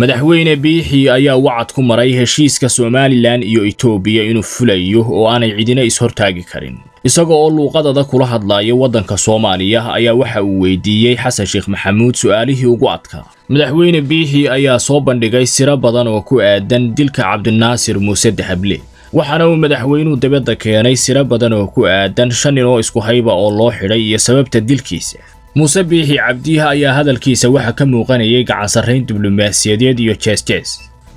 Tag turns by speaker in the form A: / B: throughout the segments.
A: madaxweyne biixi ayaa wacad ku maray heshiiska somalilan iyo etoobiya inuu fulayo oo aanay cidina ishortaagi karin isaga oo luuqadada kula hadlaaya waddanka soomaaliya ayaa waxa uu weydiiyey xasan sheekh maxamuud su'aalihii ugu adkaa madaxweyne biixi ayaa soo bandhigay siro badan oo ku aadan dilka cabdinaasir muuse dahable waxaana uu madaxweynuhu dabadda keenay siro badan oo ku aadan shan inoo isku hayba oo loo xidhay iyo sababta dilkiisa muuse biixi cabdiiha ayaa hadalkiisa waxaa ka muuqanayay gacansarayn diblomaasiyadeed iyo jees-jees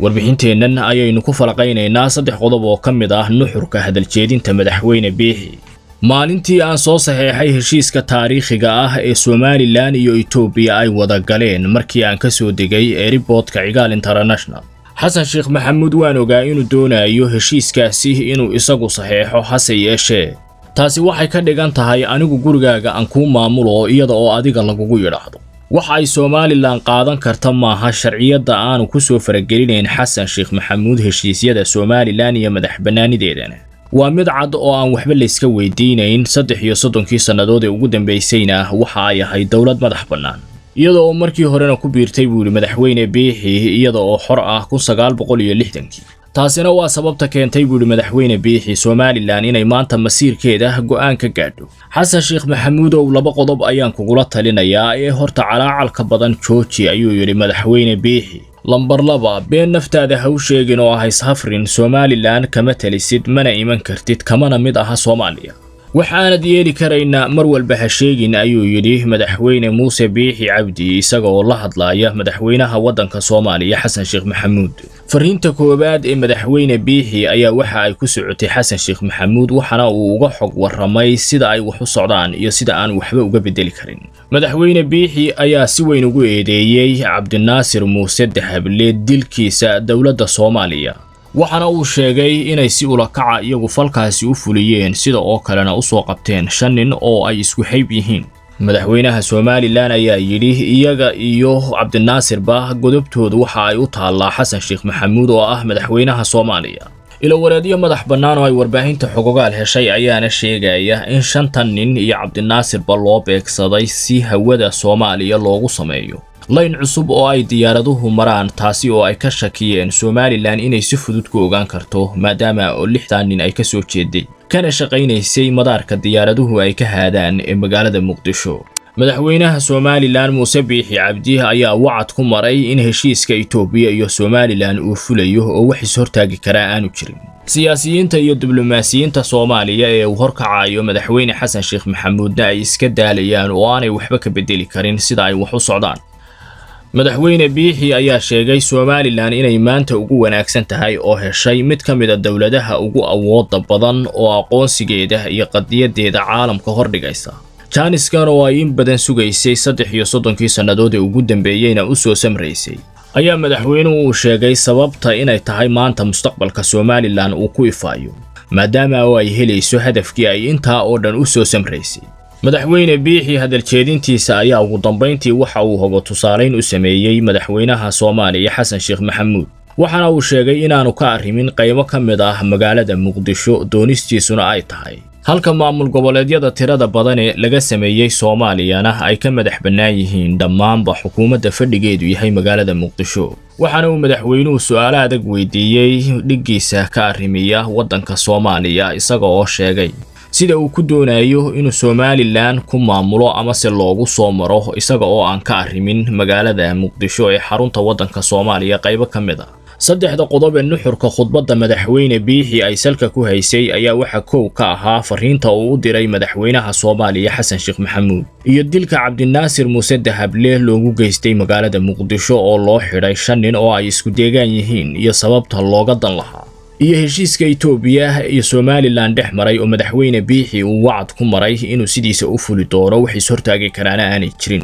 A: warbixinteennan ayaynu ku falaqaynaynaa saddex qodob oo ka mid ah nuxurka hadaljeedinta madaxweyne biixi maalintii aan soo saxeexay heshiiska taariikhiga ah ee somalilan iyo etoobiya ay wada galeen markii aan ka soo degay eriboodka cigaal international xasan sheekh maxamuud waan ogaa inuu doonayo heshiiskaasi inuu isagu saxeexo hase yeeshee taasi waxay ka dhigan tahay anigu gurigaaga aan kuu maamulo iyada oo adiga lagugu yidhaahdo waxa ay somalilan qaadan karta maaha sharciyadda aanu ku soo faragelinayn xasan sheekh maxamuud heshiisyada somalilan iyo madax bannaanideedana waa mid cad oo aan waxba layska weydiinayn saddex iyo soddonkii sannadood ee ugu dambaysayna waxa ay ahayd dowlad madax bannaan iyada oo markii horena ku biirtay buu yidhi madaxweyne biixi iyada oo xor ah kun sagaal boqol iyo lixdankii taasina waa sababta keentay buu yidhi madaxweyne biixi somalilan inay maanta masiirkeeda go'aan ka gaadho xasan sheekh maxamuud ow laba qodob ayaan kugula talinayaa ee horta calaacalka badan jooji ayuu yidhi madaxweyne biixi lambar laba been naftaada ha u sheegin oo ah is-hafrin somalilan kama telisid mana iman kartid kamana mid aha soomaaliya waxaanad yeeli karaynaa mar walba ha sheegin ayuu yidhi madaxweyne muuse biixi cabdi isaga oo la hadlaaya madaxweynaha waddanka soomaaliya xasan sheekh maxamuud fariinta koowaad ee madaxweyne biixi ayaa waxa ay ku socotay xasan sheekh maxamuud waxaana uu uga xog warramay sida ay wax u socdaan iyo sida aan waxba uga beddeli karin madaxweyne biixi ayaa si weyn ugu eedeeyey cabdinaasir muuse dahable dilkiisa dowladda soomaaliya waxaana uu sheegay inay si ula kaca iyagu falkaasi u fuliyeen sida oo kalena u soo qabteen shan nin oo ay isku xayb yihiin madaxweynaha somalilan ayaa yidhi iyaga iyo cabdinaasirba godobtooda waxa ay u taallaa xasan sheekh maxamuud oo ah madaxweynaha soomaaliya ilowareedyo madax bannaan oo ay warbaahinta xogogaal heshay ayaana sheegaya in shantan nin iyo cabdinaasirba loo beegsaday si hawada soomaaliya loogu sameeyo layn cusub oo ay diyaaraduhu maraan taasi oo ay ka shakiyeen somalilan inay si fudud ku ogaan karto maadaama oo lixdan nin ay ka soo jeeday kana shaqaynaysay madaarka diyaaraduhu ay ka haadaan ee magaalada muqdisho madaxweynaha somalilan muuse biixi cabdi ayaa wacad ku maray in heshiiska etoobiya iyo somalilan uu fulayo oo wax is-hortaagi karaa aanu jirin siyaasiyiinta iyo diblomaasiyiinta soomaaliya ee uu horkacaayo madaxweyne xasan sheekh maxamuudna ay iska daalayaan oo aanay waxba ka bedeli karin sida ay wax u socdaan madaxweyne biixi ayaa sheegay somalilan inay maanta ugu wanaagsan tahay oo heshay mid ka mida ah dowladaha ugu awooda badan oo aqoonsigeeda iyo qadiyadeeda caalamka hordhigaysa jaaniskan oo ay in badan sugaysay saddex iyo soddonkii sannadood ee ugu dambeeyeyna u soo samraysay ayaa madaxweynuhu uu sheegay sababta inay tahay maanta mustaqbalka somalilan uu ku ifaayo maadaama oo ay helayso hadafkii ay intaa oo dhan u soo samraysay madaxweyne biixii hadaljeedintiisa ayaa ugu dambayntii waxa uu hogo tusaalayn u sameeyey madaxweynaha soomaaliya xasan sheekh maxamuud waxaana uu sheegay inaanu ka arrimin qaybo ka mid ah magaalada muqdisho doonistiisuna ay tahay halka maamul goboleedyada tirada badane laga sameeyey soomaaliyana ay ka madax bannaan yihiin dhammaanba xukuumadda fadhigeedu yahay magaalada muqdisho waxaana uu madaxweynuhu su'aalo adag weydiiyey dhiggiisa ka arrimiya waddanka soomaaliya isaga oo sheegay sida uu ku doonaayo inuu somalilan ku maamulo amase loogu soo maro isaga oo aan ka arrimin magaalada muqdisho ee xarunta waddanka soomaaliya qaybo ka mid a ah. saddexda qodob ee nuxurka khudbadda madaxweyne biixi ay salka ku haysay ayaa waxaa kow ka ahaa fariinta uu u diray madaxweynaha soomaaliya xasan sheekh maxamuud iyo dilka cabdinaasir muuse dahable loogu geystay magaalada muqdisho oo loo xidhay shan nin oo ay isku deegaan yihiin iyo sababta looga dan lahaa iyo heshiiska etoobiya iyo somalilan dhex maray oo madaxweyne biixi uu wacad ku maray inuu sidiisa u fuli doono wax is hortaagi karaana aanay jirin